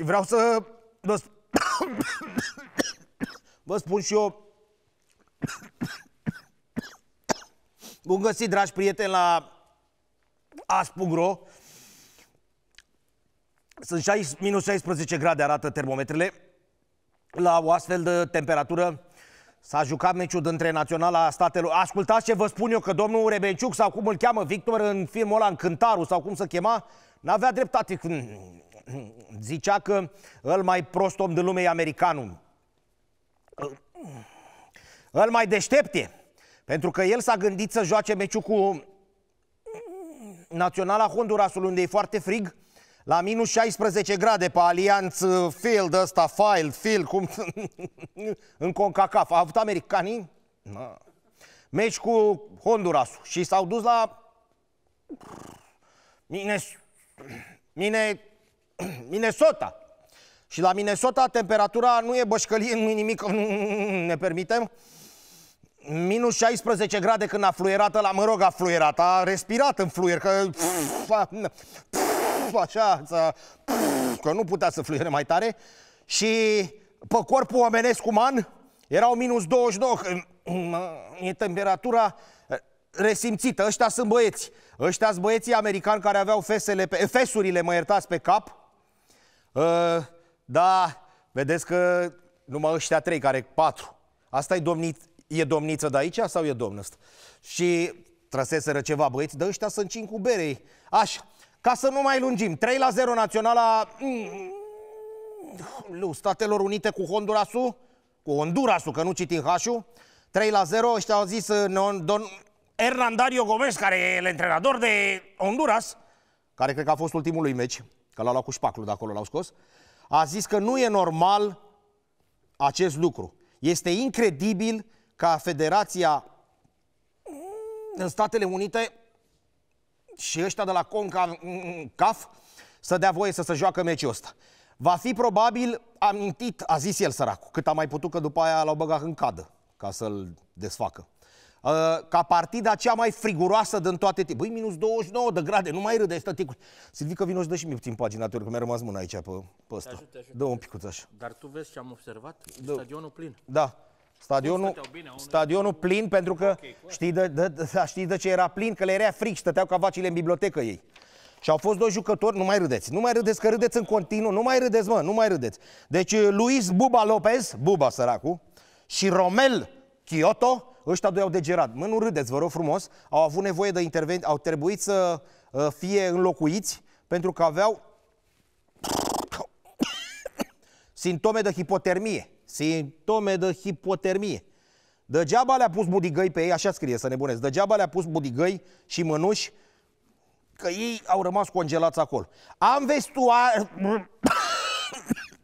Și vreau să vă, sp vă spun și eu... Bun găsit, dragi prieteni, la Aspugro. Sunt 6, minus 16 grade arată termometrele. La o astfel de temperatură s-a jucat meciul dintre Naționala Statelor. Ascultați ce vă spun eu, că domnul Rebenciuc sau cum îl cheamă Victor în filmul ăla, în Cântaru sau cum se chema, n-avea dreptate. Zicea că îl mai prost om din lume e americanul. Îl mai deștepte. Pentru că el s-a gândit să joace meciul cu Naționala Hondurasului, unde e foarte frig, la minus 16 grade pe Allianz Field ăsta, Field, Field, cum... în Concacaf. A avut americanii? no. Meci cu Honduras și s-au dus la... Mine... Mine... Minnesota. Și la Minnesota temperatura nu e bășcălie, nu e nimic, ne permitem. Minus 16 grade când a fluierat la mă rog, a fluierat, a respirat în fluier, că așa, să, că nu putea să fluiere mai tare. Și pe corpul omenesc uman erau minus 22, e temperatura resimțită. Ăștia sunt băieți. Ăștia sunt băieții americani care aveau fesele pe, fesurile, mă iertați, pe cap Ă, da, vedeți că numai ăștia trei care patru. Asta e, domnit, e domniță de aici sau e domnă asta? Și trăseseră ceva băieți, dar ăștia sunt cinci cu berei. Așa, ca să nu mai lungim, 3 la 0 naționala mm, Lu, Statelor Unite cu Hondurasul, cu Hondurasul, că nu citim hașul, 3 la 0, ăștia au zis uh, non, don, Hernandario Gomez, care e el de Honduras, care cred că a fost ultimul lui meci, că l au luat cu șpaclul de acolo, l-au scos, a zis că nu e normal acest lucru. Este incredibil ca Federația mm, în Statele Unite și ăștia de la mm, mm, CAF, să dea voie să se joacă meciul ăsta. Va fi probabil amintit, a zis el săracul, cât a mai putut, că după aia l-au băgat în cadă ca să-l desfacă. Uh, ca partida cea mai friguroasă din toate timp. Băi, minus 29 de grade, nu mai râde, stă ticul. Silvică, vino și dă și mie puțin paginator, că mi-a rămas mâna aici pe, pe ăsta. Te Dă un picuț așa. Dar tu vezi ce am observat? Da. Stadionul plin. Da. Stadionul, bine, stadionul plin pentru că okay, știi, de, de, de, da, știi de ce era plin? Că le era fric, stăteau ca vacile în bibliotecă ei. Și au fost doi jucători, nu mai râdeți, nu mai râdeți că râdeți în continuu, nu mai râdeți mă, nu mai râdeți. Deci Luis Buba Lopez, Buba săracu, și Romel Kyoto, Ăștia doi au degerat. Mă, nu râdeți, vă rog frumos. Au avut nevoie de intervenție, au trebuit să uh, fie înlocuiți pentru că aveau simptome de hipotermie. Simptome de hipotermie. Degeaba le-a pus budigăi pe ei, așa scrie să nebuneți. degeaba le-a pus budigăi și mânuși că ei au rămas congelați acolo. Am vestuar...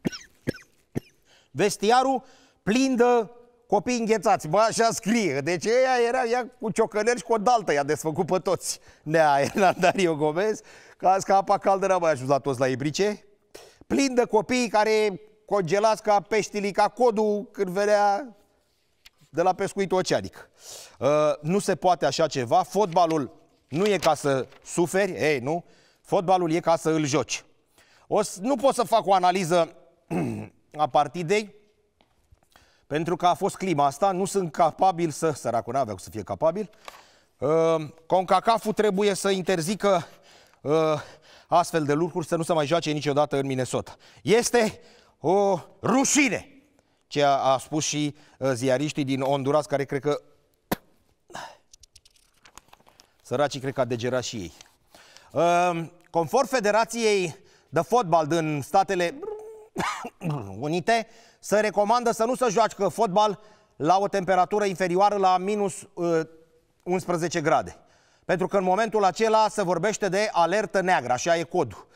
vestiarul plin de Copii înghețați, bă, așa scrie. Deci ea era ea cu ciocăneri și cu o daltă, i-a desfăcut pe toți. Nea Dario Gomez, caz ca apa caldă n-a mai ajuns la toți la ibrice. Plin de copii care congelați ca peștili, ca codul când venea de la pescuit oceanic. Uh, nu se poate așa ceva. Fotbalul nu e ca să suferi, ei, nu. Fotbalul e ca să îl joci. O, nu pot să fac o analiză a partidei, pentru că a fost clima asta, nu sunt capabil să, săracul n-aveau să fie capabil, uh, concacaf trebuie să interzică uh, astfel de lucruri, să nu se mai joace niciodată în Minnesota. Este o rușine ce a, a spus și uh, ziariștii din Honduras, care cred că... Săracii cred că a degerat și ei. Uh, conform Federației de Fotbal din statele Unite să recomandă să nu se joacă fotbal la o temperatură inferioară la minus 11 uh, grade. Pentru că în momentul acela se vorbește de alertă neagră, așa e codul.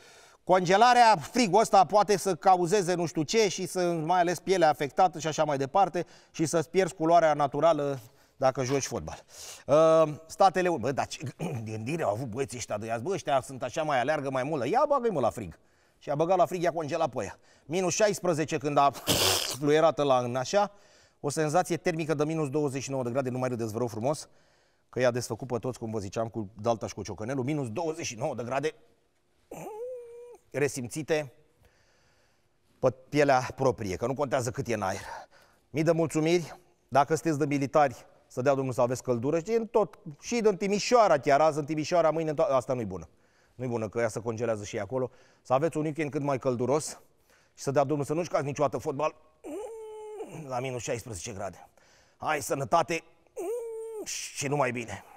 Congelarea, frigul ăsta poate să cauzeze nu știu ce și să mai ales pielea afectată și așa mai departe și să-ți pierzi culoarea naturală dacă joci fotbal. Uh, Statele Unite, bă, dar ce gândire au avut băieții ăștia de azi, bă, ăștia sunt așa mai aleargă mai mult, ia bagă-i mă la frig și a băgat la frig, i-a congelat pe aia. Minus 16 când a fluierat la în așa, o senzație termică de minus 29 de grade, nu mai râdeți, vă rog frumos, că i-a desfăcut pe toți, cum vă ziceam, cu Dalta și cu Ciocănelul, minus 29 de grade mm, resimțite pe pielea proprie, că nu contează cât e în aer. Mii de mulțumiri, dacă sunteți de militari, să dea Domnul să aveți căldură și în tot, și în Timișoara chiar, azi în Timișoara, mâine, asta nu-i bună nu-i bună că ea să congelează și acolo. Să aveți un weekend cât mai călduros și să dea Domnul să nu jucați niciodată fotbal mm, la minus 16 grade. Hai, sănătate mm, și numai bine!